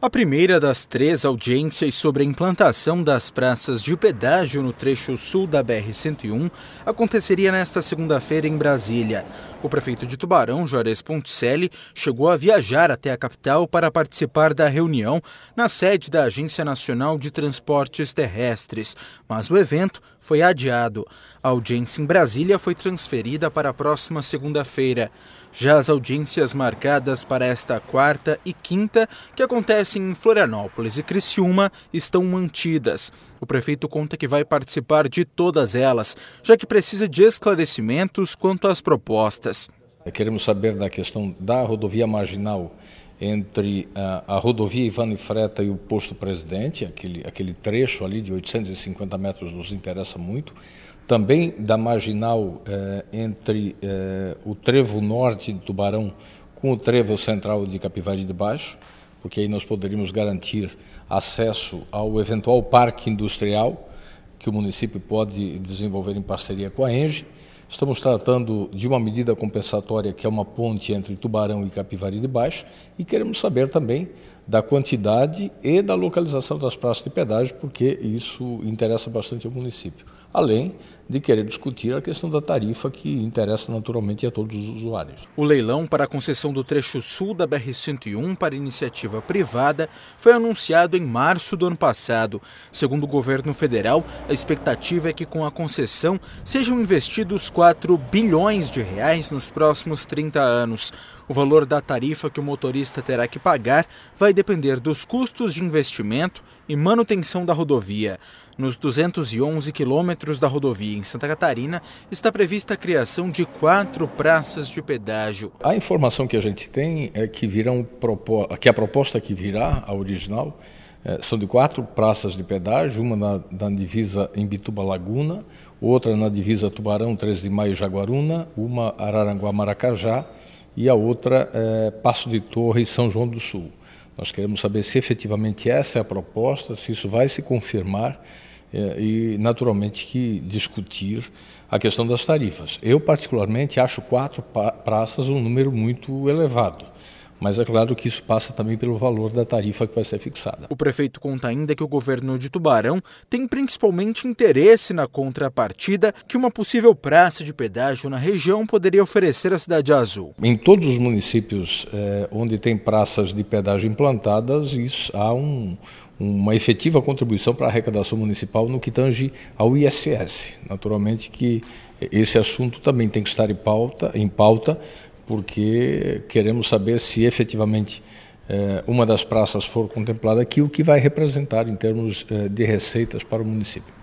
A primeira das três audiências sobre a implantação das praças de pedágio no trecho sul da BR-101 aconteceria nesta segunda-feira em Brasília. O prefeito de Tubarão, Juarez Ponticelli, chegou a viajar até a capital para participar da reunião na sede da Agência Nacional de Transportes Terrestres, mas o evento foi adiado. A audiência em Brasília foi transferida para a próxima segunda-feira. Já as audiências marcadas para esta quarta e quinta, que acontecem em Florianópolis e Criciúma, estão mantidas. O prefeito conta que vai participar de todas elas, já que precisa de esclarecimentos quanto às propostas. É, queremos saber da questão da rodovia marginal entre ah, a, rodovia Ivano Freta e o posto presidente, aquele, aquele trecho ali de 850 metros nos interessa muito também da marginal eh, entre eh, o trevo norte de Tubarão com o trevo central de Capivari de Baixo, porque aí nós poderíamos garantir acesso ao eventual parque industrial que o município pode desenvolver em parceria com a ENGE. Estamos tratando de uma medida compensatória que é uma ponte entre Tubarão e Capivari de Baixo e queremos saber também da quantidade e da localização das praças de pedágio, porque isso interessa bastante ao município. Além de querer discutir a questão da tarifa que interessa naturalmente a todos os usuários. O leilão para a concessão do trecho sul da BR-101 para iniciativa privada foi anunciado em março do ano passado. Segundo o governo federal, a expectativa é que com a concessão sejam investidos 4 bilhões de reais nos próximos 30 anos. O valor da tarifa que o motorista terá que pagar vai depender dos custos de investimento e manutenção da rodovia. Nos 211 quilômetros da rodovia em Santa Catarina, está prevista a criação de quatro praças de pedágio. A informação que a gente tem é que, virão, que a proposta que virá, a original, eh, são de quatro praças de pedágio, uma na, na divisa em Bituba Laguna, outra na divisa Tubarão 13 de Maio Jaguaruna, uma Araranguá Maracajá e a outra é, Passo de Torre São João do Sul. Nós queremos saber se efetivamente essa é a proposta, se isso vai se confirmar é, e, naturalmente, que discutir a questão das tarifas. Eu, particularmente, acho quatro praças um número muito elevado. Mas é claro que isso passa também pelo valor da tarifa que vai ser fixada. O prefeito conta ainda que o governo de Tubarão tem principalmente interesse na contrapartida que uma possível praça de pedágio na região poderia oferecer à Cidade Azul. Em todos os municípios eh, onde tem praças de pedágio implantadas, isso, há um, uma efetiva contribuição para a arrecadação municipal no que tange ao ISS. Naturalmente que esse assunto também tem que estar em pauta, em pauta porque queremos saber se efetivamente eh, uma das praças for contemplada aqui, o que vai representar em termos eh, de receitas para o município.